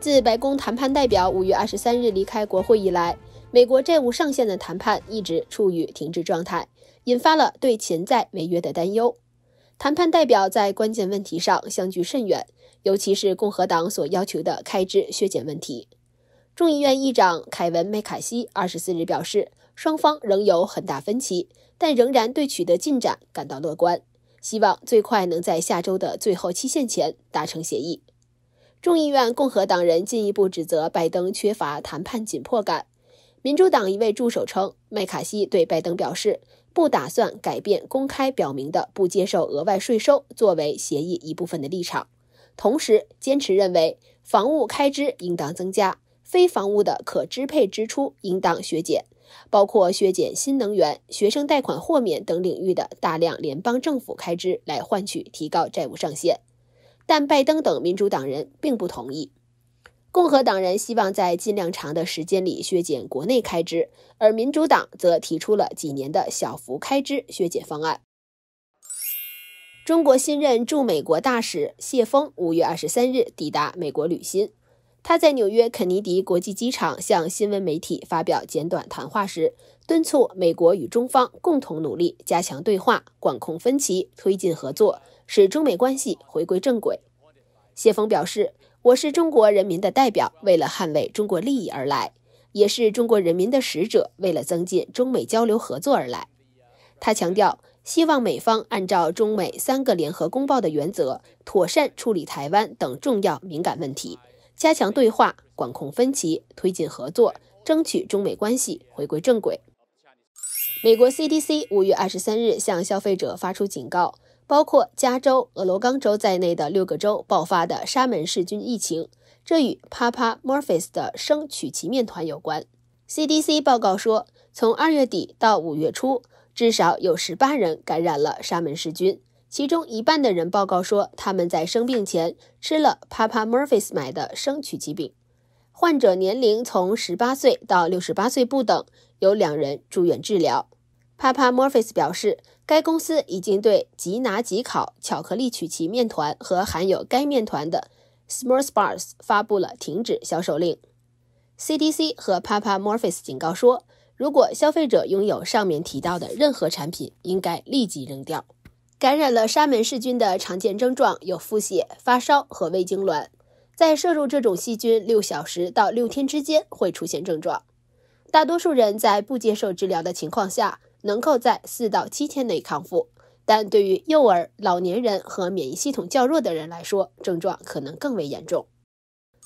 自白宫谈判代表五月二十三日离开国会以来，美国债务上限的谈判一直处于停滞状态，引发了对潜在违约的担忧。谈判代表在关键问题上相距甚远，尤其是共和党所要求的开支削减问题。众议院议长凯文·麦卡西二十四日表示，双方仍有很大分歧，但仍然对取得进展感到乐观，希望最快能在下周的最后期限前达成协议。众议院共和党人进一步指责拜登缺乏谈判紧迫感。民主党一位助手称，麦卡锡对拜登表示，不打算改变公开表明的不接受额外税收作为协议一部分的立场，同时坚持认为，防务开支应当增加，非防务的可支配支出应当削减，包括削减新能源、学生贷款豁免等领域的大量联邦政府开支，来换取提高债务上限。但拜登等民主党人并不同意，共和党人希望在尽量长的时间里削减国内开支，而民主党则提出了几年的小幅开支削减方案。中国新任驻美国大使谢峰五月二十三日抵达美国履新。他在纽约肯尼迪国际机场向新闻媒体发表简短谈话时，敦促美国与中方共同努力，加强对话，管控分歧，推进合作，使中美关系回归正轨。谢峰表示：“我是中国人民的代表，为了捍卫中国利益而来，也是中国人民的使者，为了增进中美交流合作而来。”他强调，希望美方按照中美三个联合公报的原则，妥善处理台湾等重要敏感问题。加强对话，管控分歧，推进合作，争取中美关系回归正轨。美国 CDC 五月二十三日向消费者发出警告，包括加州、俄罗冈州在内的六个州爆发的沙门氏菌疫情，这与帕帕 h 菲 s 的生曲奇面团有关。CDC 报告说，从二月底到五月初，至少有十八人感染了沙门氏菌。其中一半的人报告说，他们在生病前吃了 Papa Murphy's 买的生曲奇饼。患者年龄从18岁到68岁不等，有两人住院治疗。Papa Murphy's 表示，该公司已经对即拿即烤巧克力曲奇面团和含有该面团的 Small s p a r s 发布了停止销售令。CDC 和 Papa Murphy's 警告说，如果消费者拥有上面提到的任何产品，应该立即扔掉。感染了沙门氏菌的常见症状有腹泻、发烧和胃痉挛，在摄入这种细菌六小时到六天之间会出现症状。大多数人在不接受治疗的情况下，能够在四到七天内康复，但对于幼儿、老年人和免疫系统较弱的人来说，症状可能更为严重。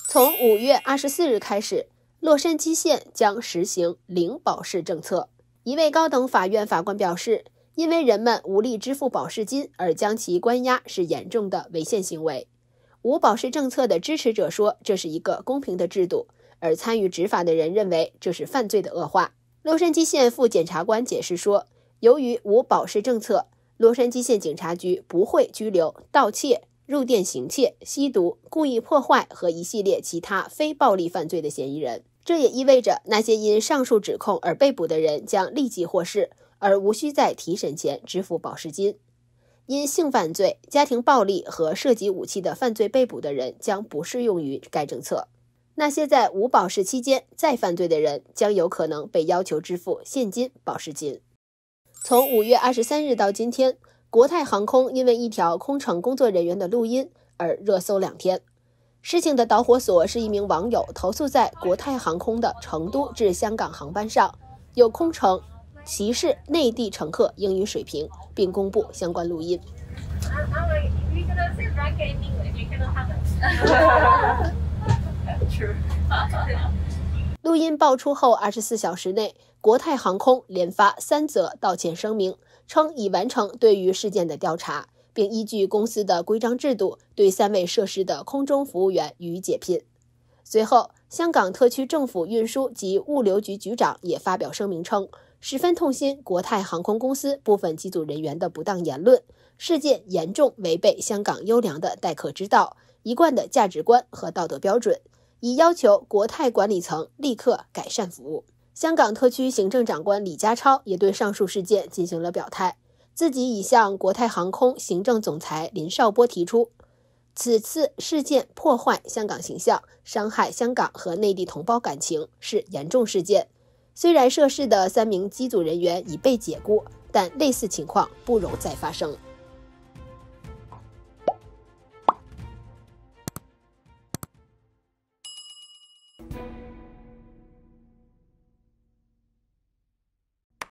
从五月二十四日开始，洛杉矶县将实行零保释政策。一位高等法院法官表示。因为人们无力支付保释金而将其关押是严重的违宪行为。无保释政策的支持者说，这是一个公平的制度，而参与执法的人认为这是犯罪的恶化。洛杉矶县副检察官解释说，由于无保释政策，洛杉矶县警察局不会拘留盗窃、入店行窃、吸毒、故意破坏和一系列其他非暴力犯罪的嫌疑人。这也意味着那些因上述指控而被捕的人将立即获释。而无需在提审前支付保释金。因性犯罪、家庭暴力和涉及武器的犯罪被捕的人将不适用于该政策。那些在无保释期间再犯罪的人将有可能被要求支付现金保释金。从五月二十三日到今天，国泰航空因为一条空乘工作人员的录音而热搜两天。事情的导火索是一名网友投诉在国泰航空的成都至香港航班上有空乘。歧视内地乘客英语水平，并公布相关录音。录音爆出后，二十四小时内，国泰航空连发三则道歉声明，称已完成对于事件的调查，并依据公司的规章制度对三位涉事的空中服务员予以解聘。随后，香港特区政府运输及物流局局长也发表声明称。十分痛心国泰航空公司部分机组人员的不当言论，事件严重违背香港优良的待客之道、一贯的价值观和道德标准，已要求国泰管理层立刻改善服务。香港特区行政长官李家超也对上述事件进行了表态，自己已向国泰航空行政总裁林少波提出，此次事件破坏香港形象，伤害香港和内地同胞感情，是严重事件。虽然涉事的三名机组人员已被解雇，但类似情况不容再发生。